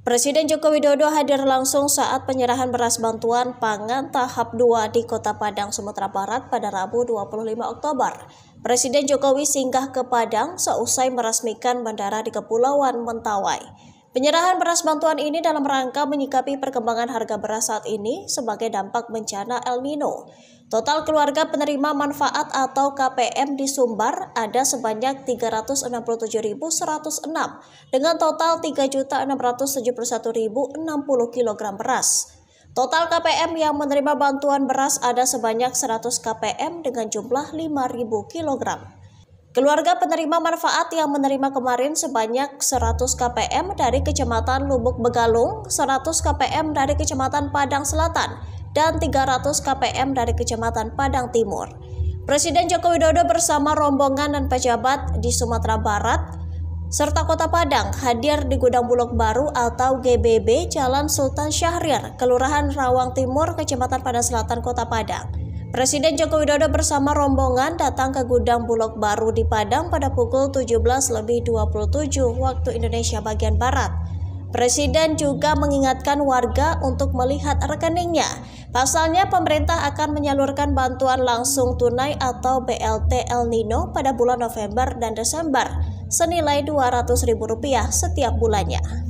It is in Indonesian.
Presiden Joko Widodo hadir langsung saat penyerahan beras bantuan pangan tahap 2 di Kota Padang, Sumatera Barat pada Rabu 25 Oktober. Presiden Jokowi singgah ke Padang seusai meresmikan bandara di Kepulauan Mentawai. Penyerahan beras bantuan ini dalam rangka menyikapi perkembangan harga beras saat ini sebagai dampak bencana El Nino. Total keluarga penerima manfaat atau KPM di Sumbar ada sebanyak 367.106 dengan total 3.671.060 kg beras. Total KPM yang menerima bantuan beras ada sebanyak 100 KPM dengan jumlah 5.000 kg. Keluarga penerima manfaat yang menerima kemarin sebanyak 100 KPM dari Kecamatan Lubuk Begalung, 100 KPM dari Kecamatan Padang Selatan, dan 300 KPM dari Kecamatan Padang Timur. Presiden Joko Widodo bersama rombongan dan pejabat di Sumatera Barat serta Kota Padang hadir di Gudang Bulog Baru atau GBB Jalan Sultan Syahrir, Kelurahan Rawang Timur, Kecamatan Padang Selatan, Kota Padang. Presiden Joko Widodo bersama rombongan datang ke gudang Bulog baru di Padang pada pukul 17.27 waktu Indonesia bagian Barat. Presiden juga mengingatkan warga untuk melihat rekeningnya. Pasalnya pemerintah akan menyalurkan bantuan langsung tunai atau BLT El Nino pada bulan November dan Desember senilai Rp200.000 setiap bulannya.